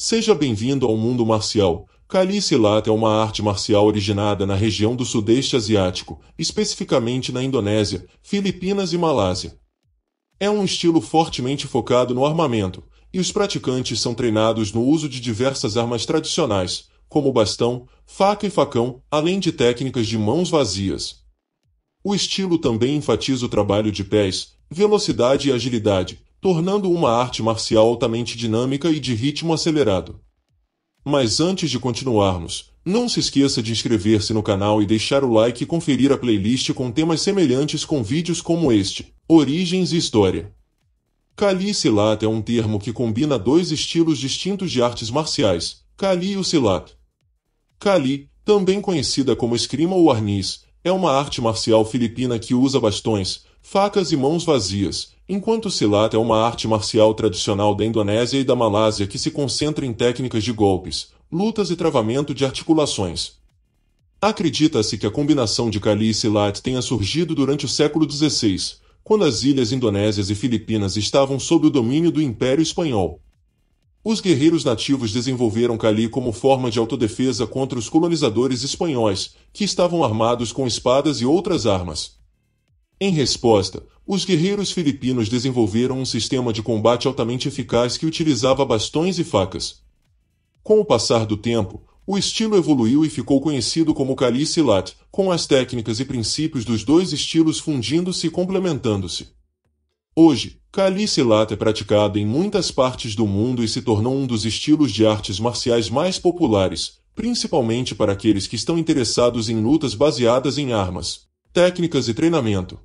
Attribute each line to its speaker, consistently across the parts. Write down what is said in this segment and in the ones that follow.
Speaker 1: Seja bem-vindo ao mundo marcial. Kali Silat é uma arte marcial originada na região do Sudeste Asiático, especificamente na Indonésia, Filipinas e Malásia. É um estilo fortemente focado no armamento, e os praticantes são treinados no uso de diversas armas tradicionais, como bastão, faca e facão, além de técnicas de mãos vazias. O estilo também enfatiza o trabalho de pés, velocidade e agilidade, tornando uma arte marcial altamente dinâmica e de ritmo acelerado. Mas antes de continuarmos, não se esqueça de inscrever-se no canal e deixar o like e conferir a playlist com temas semelhantes com vídeos como este, Origens e História. Kali Silat é um termo que combina dois estilos distintos de artes marciais, Kali e o Silat. Kali, também conhecida como esgrima ou arnis, é uma arte marcial filipina que usa bastões, facas e mãos vazias, enquanto o silat é uma arte marcial tradicional da Indonésia e da Malásia que se concentra em técnicas de golpes, lutas e travamento de articulações. Acredita-se que a combinação de Kali e Silat tenha surgido durante o século XVI, quando as ilhas indonésias e filipinas estavam sob o domínio do Império Espanhol. Os guerreiros nativos desenvolveram Kali como forma de autodefesa contra os colonizadores espanhóis, que estavam armados com espadas e outras armas. Em resposta, os guerreiros filipinos desenvolveram um sistema de combate altamente eficaz que utilizava bastões e facas. Com o passar do tempo, o estilo evoluiu e ficou conhecido como Kali Silat, com as técnicas e princípios dos dois estilos fundindo-se e complementando-se. Hoje, Kali Silat é praticado em muitas partes do mundo e se tornou um dos estilos de artes marciais mais populares, principalmente para aqueles que estão interessados em lutas baseadas em armas, técnicas e treinamento.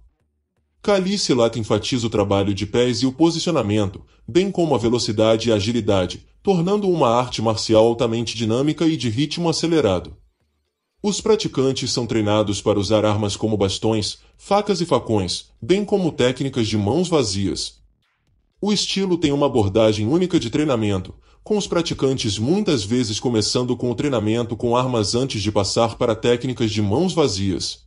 Speaker 1: Calice Lata enfatiza o trabalho de pés e o posicionamento, bem como a velocidade e a agilidade, tornando uma arte marcial altamente dinâmica e de ritmo acelerado. Os praticantes são treinados para usar armas como bastões, facas e facões, bem como técnicas de mãos vazias. O estilo tem uma abordagem única de treinamento, com os praticantes muitas vezes começando com o treinamento com armas antes de passar para técnicas de mãos vazias.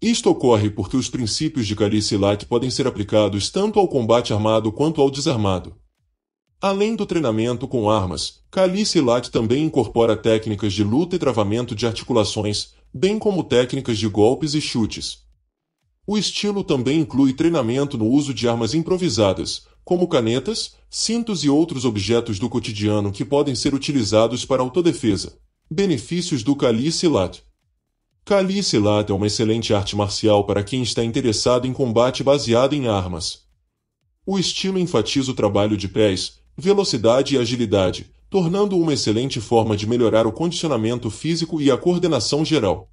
Speaker 1: Isto ocorre porque os princípios de Caricilat podem ser aplicados tanto ao combate armado quanto ao desarmado. Além do treinamento com armas, Calicilat também incorpora técnicas de luta e travamento de articulações, bem como técnicas de golpes e chutes. O estilo também inclui treinamento no uso de armas improvisadas, como canetas, cintos e outros objetos do cotidiano que podem ser utilizados para autodefesa. Benefícios do Calicilat Kali Silat é uma excelente arte marcial para quem está interessado em combate baseado em armas. O estilo enfatiza o trabalho de pés, velocidade e agilidade, tornando-o uma excelente forma de melhorar o condicionamento físico e a coordenação geral.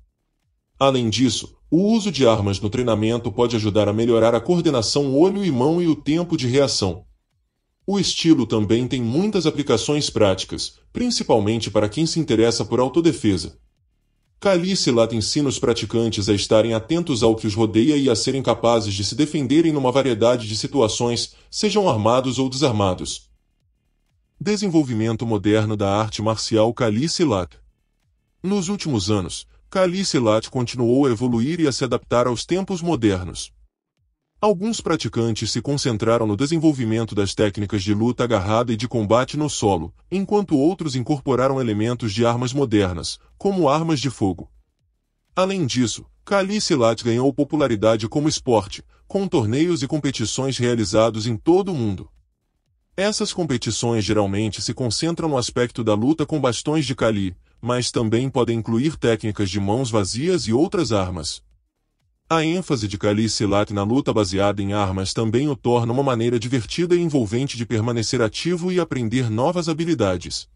Speaker 1: Além disso, o uso de armas no treinamento pode ajudar a melhorar a coordenação olho e mão e o tempo de reação. O estilo também tem muitas aplicações práticas, principalmente para quem se interessa por autodefesa. Calice lata ensina os praticantes a estarem atentos ao que os rodeia e a serem capazes de se defenderem numa variedade de situações, sejam armados ou desarmados. Desenvolvimento moderno da arte marcial Calice Lat. Nos últimos anos, Calice Lat continuou a evoluir e a se adaptar aos tempos modernos. Alguns praticantes se concentraram no desenvolvimento das técnicas de luta agarrada e de combate no solo, enquanto outros incorporaram elementos de armas modernas, como armas de fogo. Além disso, Kali Silat ganhou popularidade como esporte, com torneios e competições realizados em todo o mundo. Essas competições geralmente se concentram no aspecto da luta com bastões de Kali, mas também podem incluir técnicas de mãos vazias e outras armas. A ênfase de Calice Lat na luta baseada em armas também o torna uma maneira divertida e envolvente de permanecer ativo e aprender novas habilidades.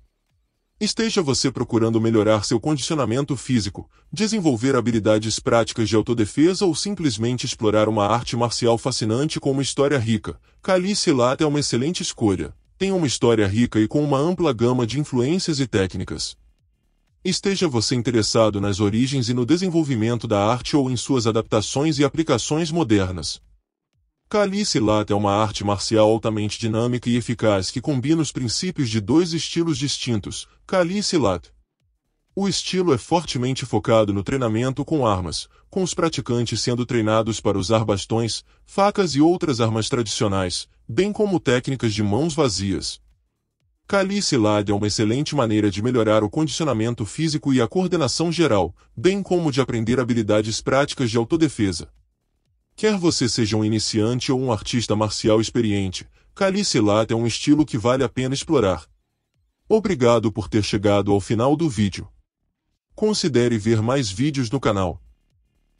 Speaker 1: Esteja você procurando melhorar seu condicionamento físico, desenvolver habilidades práticas de autodefesa ou simplesmente explorar uma arte marcial fascinante com uma história rica, Calice Lat é uma excelente escolha. Tem uma história rica e com uma ampla gama de influências e técnicas. Esteja você interessado nas origens e no desenvolvimento da arte ou em suas adaptações e aplicações modernas. Calice Lata é uma arte marcial altamente dinâmica e eficaz que combina os princípios de dois estilos distintos, Calice Lata. O estilo é fortemente focado no treinamento com armas, com os praticantes sendo treinados para usar bastões, facas e outras armas tradicionais, bem como técnicas de mãos vazias. Calicilade é uma excelente maneira de melhorar o condicionamento físico e a coordenação geral, bem como de aprender habilidades práticas de autodefesa. Quer você seja um iniciante ou um artista marcial experiente, Calicilate é um estilo que vale a pena explorar. Obrigado por ter chegado ao final do vídeo. Considere ver mais vídeos no canal.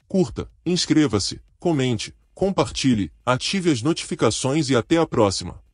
Speaker 1: Curta, inscreva-se, comente, compartilhe, ative as notificações e até a próxima.